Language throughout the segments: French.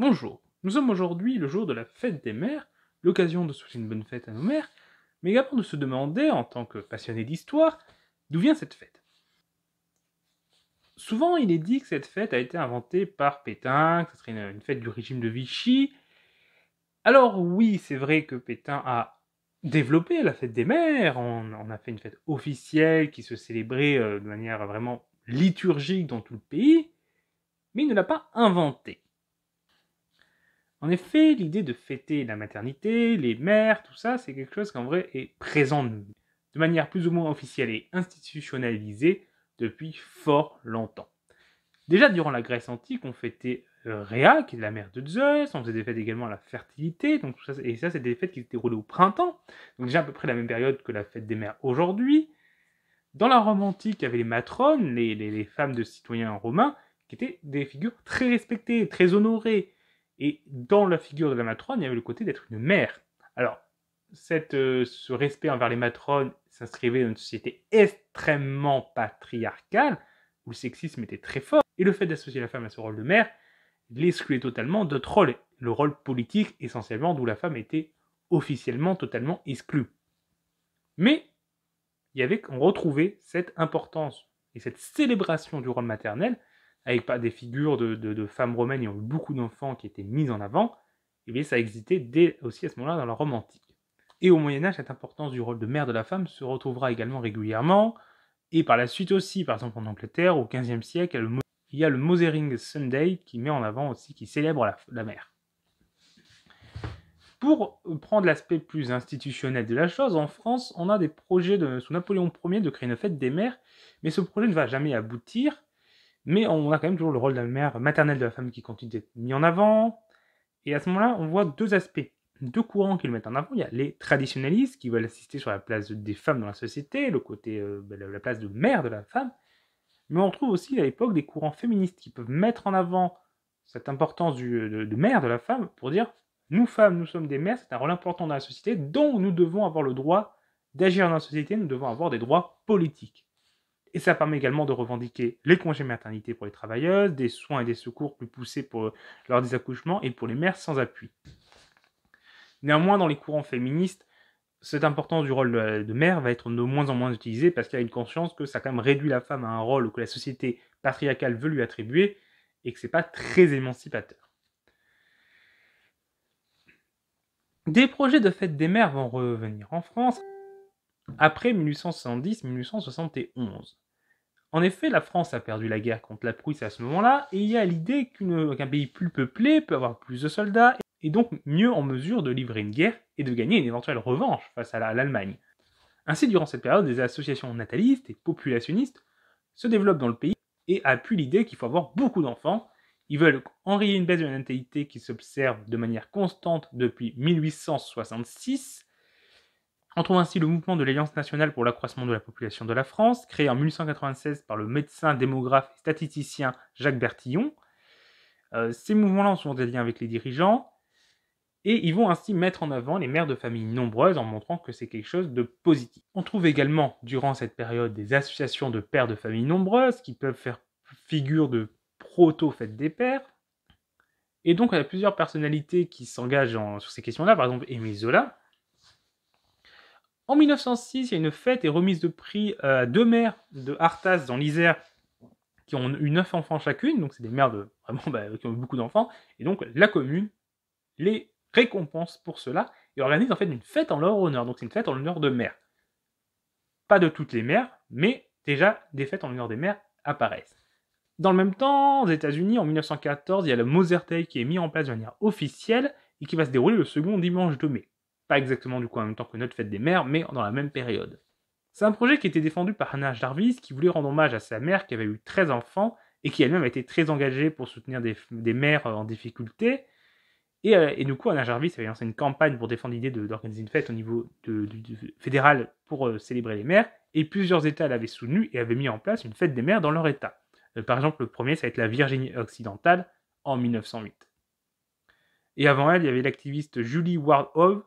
Bonjour, nous sommes aujourd'hui le jour de la fête des mères, l'occasion de souhaiter une bonne fête à nos mères, mais également de se demander, en tant que passionné d'histoire, d'où vient cette fête. Souvent, il est dit que cette fête a été inventée par Pétain, que ce serait une, fête du régime de Vichy. Alors oui, c'est vrai que Pétain a développé la fête des mères, on, a fait une fête officielle qui se célébrait euh, de manière vraiment liturgique dans tout le pays, mais il ne l'a pas inventée. En effet, l'idée de fêter la maternité, les mères, tout ça, c'est quelque chose qu'en vrai est présent de, manière plus ou moins officielle et institutionnalisée depuis fort longtemps. Déjà durant la Grèce antique, on fêtait Rhea, qui est la mère de Zeus, on faisait des fêtes également à la fertilité, donc et ça c'est des fêtes qui se déroulaient au printemps, donc déjà à peu près la même période que la fête des mères aujourd'hui. Dans la Rome antique, il y avait les matrones, les femmes de citoyens romains, qui étaient des figures très respectées, très honorées, et dans la figure de la matrone, il y avait le côté d'être une mère. Alors, euh, ce respect envers les matrones s'inscrivait dans une société extrêmement patriarcale, où le sexisme était très fort, et le fait d'associer la femme à ce rôle de mère l'excluait totalement d'autres rôles, le rôle politique essentiellement, d'où la femme était officiellement totalement exclue. Mais il y avait qu'on retrouvait cette importance et cette célébration du rôle maternel avec des figures de, femmes romaines ayant eu beaucoup d'enfants qui étaient mises en avant, et eh bien ça existait dès aussi à ce moment-là dans la Rome antique. Et au Moyen Âge, cette importance du rôle de mère de la femme se retrouvera également régulièrement, et par la suite aussi, par exemple en Angleterre, au XVe siècle, il y a le Mosering Sunday qui met en avant aussi, qui célèbre la, la mère. Pour prendre l'aspect plus institutionnel de la chose, en France, on a des projets de, sous Napoléon Ier de créer une fête des mères, mais ce projet ne va jamais aboutir, mais on a quand même toujours le rôle de la mère maternelle de la femme qui continue d'être mis en avant. Et à ce moment-là, on voit deux aspects, deux courants qui le mettent en avant. Il y a les traditionalistes qui veulent insister sur la place des femmes dans la société, le côté, euh, bah, la place de mère de la femme. Mais on trouve aussi à l'époque des courants féministes qui peuvent mettre en avant cette importance du, euh, de, de mère de la femme pour dire nous femmes, nous sommes des mères, c'est un rôle important dans la société, dont nous devons avoir le droit d'agir dans la société, nous devons avoir des droits politiques. Et ça permet également de revendiquer les congés maternité pour les travailleuses, des soins et des secours plus poussés pour, euh, lors des accouchements et pour les mères sans appui. Néanmoins, dans les courants féministes, cette importance du rôle euh, de mère va être de moins en moins utilisée parce qu'il y a une conscience que ça quand même réduit la femme à un rôle que la société patriarcale veut lui attribuer et que c'est pas très émancipateur. Des projets de fête des mères vont revenir en France après 1870-1871. En effet, la France a perdu la guerre contre la Prusse à ce moment-là, et il y a l'idée qu'un pays plus peuplé peut avoir plus de soldats, et donc mieux en mesure de livrer une guerre et de gagner une éventuelle revanche face à l'Allemagne. Ainsi, durant cette période, des associations natalistes et populationnistes se développent dans le pays et appuient l'idée qu'il faut avoir beaucoup d'enfants. Ils veulent enrayer une baisse de la natalité qui s'observe de manière constante depuis 1866 on trouve ainsi le mouvement de l'Alliance nationale pour l'accroissement de la population de la France, créé en 1896 par le médecin, démographe et statisticien Jacques Bertillon. Euh, ces mouvements-là ont souvent des liens avec les dirigeants, et ils vont ainsi mettre en avant les mères de familles nombreuses en montrant que c'est quelque chose de positif. On trouve également, durant cette période, des associations de pères de familles nombreuses qui peuvent faire figure de proto-fête des pères. Et donc, on a plusieurs personnalités qui s'engagent sur ces questions-là, par exemple Émile Zola, en 1906, il y a une fête et remise de prix euh, à deux mères de Arthas dans l'Isère qui ont eu neuf enfants chacune, donc c'est des mères de, vraiment, bah, qui ont beaucoup d'enfants, et donc la commune les récompense pour cela et organise en fait une fête en leur honneur, donc c'est une fête en l'honneur de mères. Pas de toutes les mères, mais déjà des fêtes en l'honneur des mères apparaissent. Dans le même temps, aux États-Unis, en 1914, il y a le Mother's qui est mis en place de manière officielle et qui va se dérouler le second dimanche de mai pas exactement du coup en même temps que notre fête des mères, mais dans la même période. C'est un projet qui était défendu par Anna Jarvis, qui voulait rendre hommage à sa mère qui avait eu 13 enfants et qui elle-même a été très engagée pour soutenir des, mères euh, en difficulté. Et, euh, du coup, Anna Jarvis avait lancé une campagne pour défendre l'idée d'organiser une fête au niveau fédéral pour euh, célébrer les mères, et plusieurs États l'avaient soutenue et avaient mis en place une fête des mères dans leur État. par exemple, le premier, ça va être la Virginie occidentale en 1908. Et avant elle, il y avait l'activiste Julie Ward Hove,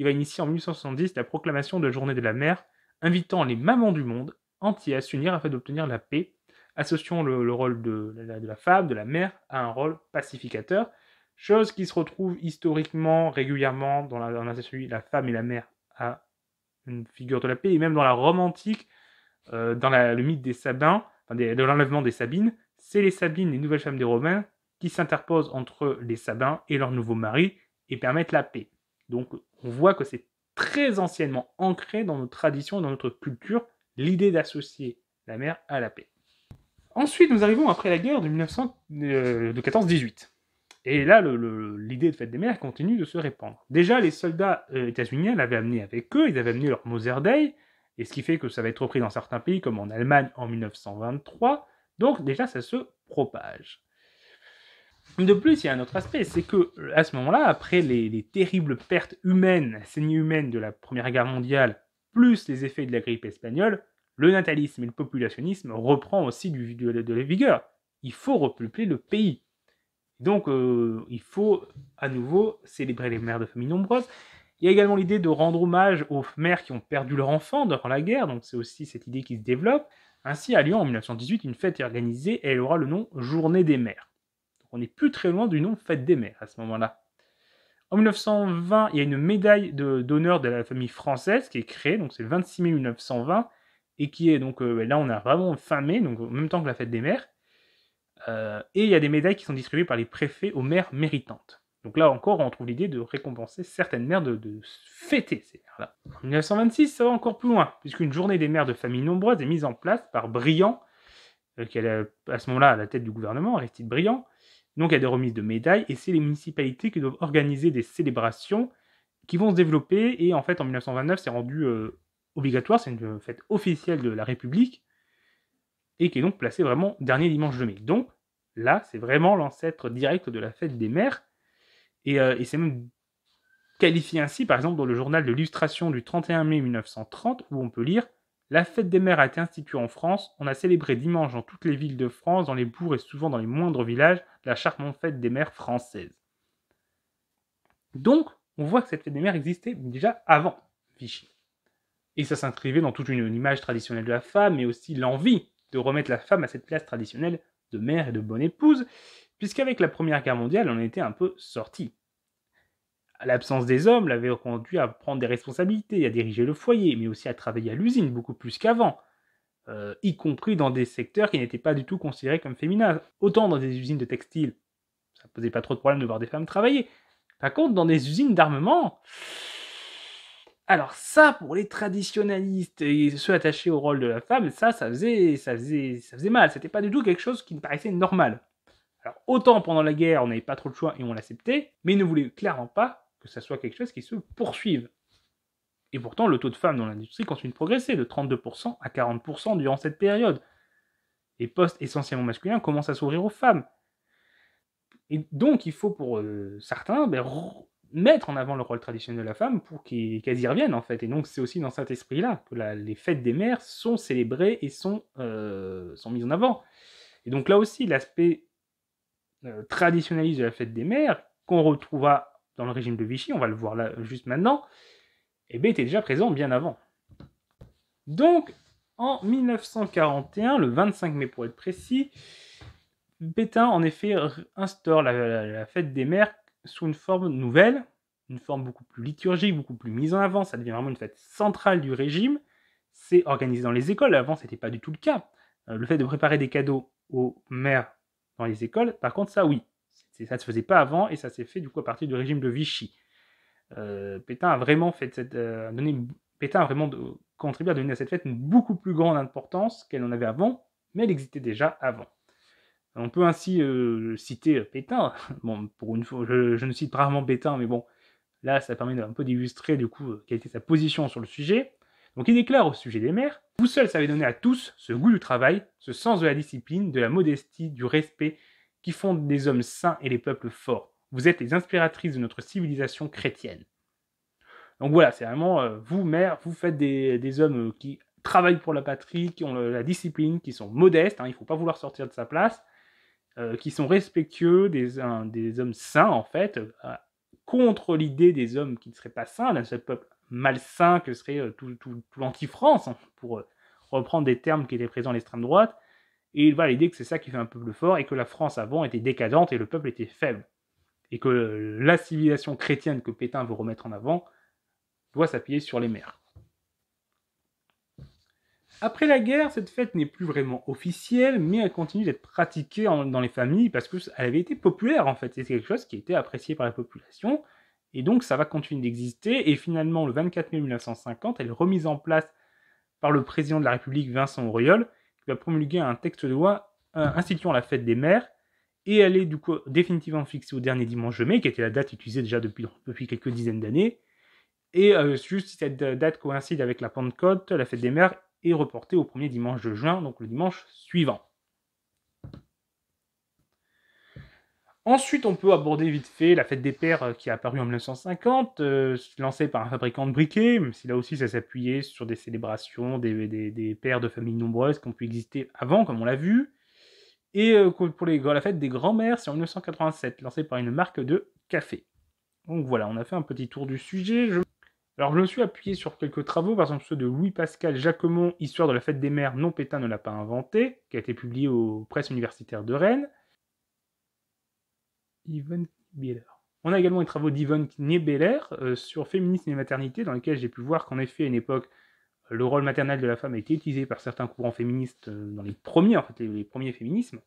il va initier en 1870 la proclamation de la Journée de la Mer, invitant les mamans du monde entier à s'unir afin d'obtenir la paix, associant le, rôle de, la femme, de la mère, à un rôle pacificateur, chose qui se retrouve historiquement, régulièrement, dans la, dans la, la femme et la mère à une figure de la paix, et même dans la Rome antique, euh, dans le mythe des Sabins, enfin de l'enlèvement des Sabines, c'est les Sabines, les nouvelles femmes des Romains, qui s'interposent entre les Sabins et leurs nouveaux maris et permettent la paix. Donc on voit que c'est très anciennement ancré dans nos traditions, dans notre culture, l'idée d'associer la mer à la paix. Ensuite, nous arrivons après la guerre de, 14-18. Euh, et là, l'idée de fête des mers continue de se répandre. Déjà, les soldats américains euh, états l'avaient amené avec eux, ils avaient amené leur Mother Day, et ce qui fait que ça va être repris dans certains pays, comme en Allemagne en 1923. Donc déjà, ça se propage. De plus, il y a un autre aspect, c'est que à ce moment-là, après les, terribles pertes humaines, saignées humaines de la Première Guerre mondiale, plus les effets de la grippe espagnole, le natalisme et le populationnisme reprend aussi du, de, la vigueur. Il faut repeupler le pays. Donc, euh, il faut à nouveau célébrer les mères de familles nombreuses. Il y a également l'idée de rendre hommage aux mères qui ont perdu leur enfant durant la guerre, donc c'est aussi cette idée qui se développe. Ainsi, à Lyon, en 1918, une fête est organisée et elle aura le nom Journée des mères. On n'est plus très loin du nom Fête des Mères à ce moment-là. En 1920, il y a une médaille d'honneur de, la famille française qui est créée, donc c'est le 26 mai 1920, et qui est donc euh, là on a vraiment fin mai, donc en même temps que la fête des mères. Euh, et il y a des médailles qui sont distribuées par les préfets aux mères méritantes. Donc là encore, on trouve l'idée de récompenser certaines mères, de, fêter ces mères-là. En 1926, ça va encore plus loin, puisqu'une journée des mères de famille nombreuses est mise en place par Briand, euh, qui est à ce moment-là à la tête du gouvernement, Aristide Briand, donc il y a des remises de médailles et c'est les municipalités qui doivent organiser des célébrations qui vont se développer. Et en fait, en 1929, c'est rendu euh, obligatoire, c'est une euh, fête officielle de la République et qui est donc placée vraiment dernier dimanche de mai. Donc là, c'est vraiment l'ancêtre direct de la fête des mères et, euh, et c'est même qualifié ainsi, par exemple, dans le journal de l'illustration du 31 mai 1930 où on peut lire la fête des mères a été instituée en France. On a célébré dimanche dans toutes les villes de France, dans les bourgs et souvent dans les moindres villages, la charmante fête des mères française. Donc, on voit que cette fête des mères existait déjà avant Vichy. Et ça s'inscrivait dans toute une, image traditionnelle de la femme, mais aussi l'envie de remettre la femme à cette place traditionnelle de mère et de bonne épouse, puisqu'avec la Première Guerre mondiale, on était un peu sortis. L'absence des hommes l'avait conduit à prendre des responsabilités, à diriger le foyer, mais aussi à travailler à l'usine beaucoup plus qu'avant, euh, y compris dans des secteurs qui n'étaient pas du tout considérés comme féminins. Autant dans des usines de textile, ça posait pas trop de problème de voir des femmes travailler. Par contre, dans des usines d'armement, alors ça, pour les traditionalistes et ceux attachés au rôle de la femme, ça, ça faisait, ça faisait, ça faisait mal. C'était pas du tout quelque chose qui me paraissait normal. Alors autant pendant la guerre, on n'avait pas trop de choix et on l'acceptait, mais ils ne voulaient clairement pas que ça soit quelque chose qui se poursuive. Et pourtant, le taux de femmes dans l'industrie continue de progresser de 32% à 40% durant cette période. Les postes essentiellement masculins commencent à s'ouvrir aux femmes. Et donc, il faut pour euh, certains ben, mettre en avant le rôle traditionnel de la femme pour qu'elles y reviennent, en fait. Et donc, c'est aussi dans cet esprit-là que les fêtes des mères sont célébrées et sont, euh, sont mises en avant. Et donc, là aussi, l'aspect euh, traditionnaliste de la fête des mères, qu'on retrouva dans le régime de Vichy, on va le voir là euh, juste maintenant, Et eh B ben, était déjà présent bien avant. Donc, en 1941, le 25 mai pour être précis, Pétain en effet instaure la, fête des mères sous une forme nouvelle, une forme beaucoup plus liturgique, beaucoup plus mise en avant. Ça devient vraiment une fête centrale du régime. C'est organisé dans les écoles. Avant, ce n'était pas du tout le cas. Euh, le fait de préparer des cadeaux aux mères dans les écoles, par contre, ça oui ça ne se faisait pas avant et ça s'est fait du coup à partir du régime de Vichy. Euh, Pétain a vraiment fait cette, euh, donné, Pétain a vraiment contribué à donner à cette fête une beaucoup plus grande importance qu'elle en avait avant, mais elle existait déjà avant. On peut ainsi euh, citer Pétain. Bon, pour une fois, je, ne cite rarement Pétain, mais bon, là, ça permet un peu d'illustrer du coup quelle était sa position sur le sujet. Donc, il déclare au sujet des maires Vous seuls savez donner à tous ce goût du travail, ce sens de la discipline, de la modestie, du respect, qui font des hommes saints et des peuples forts. Vous êtes les inspiratrices de notre civilisation chrétienne. Donc voilà, c'est vraiment euh, vous, mère, vous faites des, des hommes euh, qui travaillent pour la patrie, qui ont la discipline, qui sont modestes, hein, il ne faut pas vouloir sortir de sa place, euh, qui sont respectueux des, des hommes saints, en fait, contre l'idée des hommes qui ne seraient pas saints, d'un seul peuple malsain que serait tout, tout, l'anti-France, hein, pour reprendre des termes qui étaient présents à l'extrême droite. Et il l'idée que c'est ça qui fait un peuple fort et que la France avant était décadente et le peuple était faible. Et que euh, la civilisation chrétienne que Pétain veut remettre en avant doit s'appuyer sur les mers Après la guerre, cette fête n'est plus vraiment officielle, mais elle continue d'être pratiquée dans les familles parce qu'elle avait été populaire en fait. C'est quelque chose qui était apprécié par la population. Et donc ça va continuer d'exister. Et finalement, le 24 mai 1950, elle est remise en place par le président de la République Vincent Auriol a promulguer un texte de loi euh, instituant la fête des mères et elle est du coup définitivement fixée au dernier dimanche de mai, qui était la date utilisée déjà depuis, depuis quelques dizaines d'années. Et euh, juste si cette date coïncide avec la Pentecôte, la fête des mères est reportée au premier dimanche de juin, donc le dimanche suivant. Ensuite, on peut aborder vite fait la fête des pères euh, qui est apparue en 1950, euh, lancée par un fabricant de briquets, même si là aussi ça s'appuyait sur des célébrations des, pères de familles nombreuses qui ont pu exister avant, comme on l'a vu. Et euh, pour la fête des grands-mères, c'est en 1987, lancée par une marque de café. Donc voilà, on a fait un petit tour du sujet. Alors je me suis appuyé sur quelques travaux, par exemple ceux de Louis-Pascal Jacquemont, Histoire de la fête des mères, non Pétain ne l'a pas inventé, qui a été publié aux presses universitaires de Rennes on a également les travaux d'Yvonne Knebeller euh, sur féminisme et maternité, dans lesquels j'ai pu voir qu'en effet, à une époque, le rôle maternel de la femme a été utilisé par certains courants féministes euh, dans les premiers, les, premiers féminismes.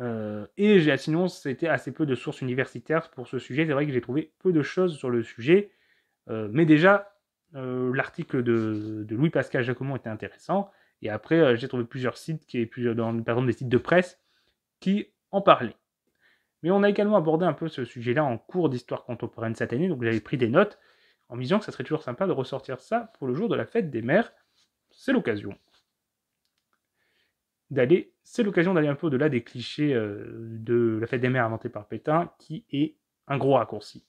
Euh, et j'ai sinon, c'était assez peu de sources universitaires pour ce sujet. C'est vrai que j'ai trouvé peu de choses sur le sujet. mais déjà, l'article de, Louis-Pascal Jacomon était intéressant. Et après, j'ai trouvé plusieurs sites, qui, par exemple des sites de presse, qui en parlaient. Mais on a également abordé un peu ce sujet-là en cours d'histoire contemporaine cette année, donc j'avais pris des notes en me disant que ça serait toujours sympa de ressortir ça pour le jour de la fête des mères. C'est l'occasion d'aller, c'est l'occasion d'aller un peu au-delà des clichés euh, de la fête des mères inventée par Pétain, qui est un gros raccourci.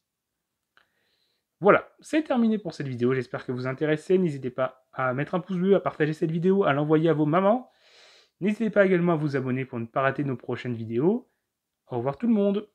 Voilà, c'est terminé pour cette vidéo, j'espère que vous intéressez, n'hésitez pas à mettre un pouce bleu, à partager cette vidéo, à l'envoyer à vos mamans, n'hésitez pas également à vous abonner pour ne pas rater nos prochaines vidéos, au revoir tout le monde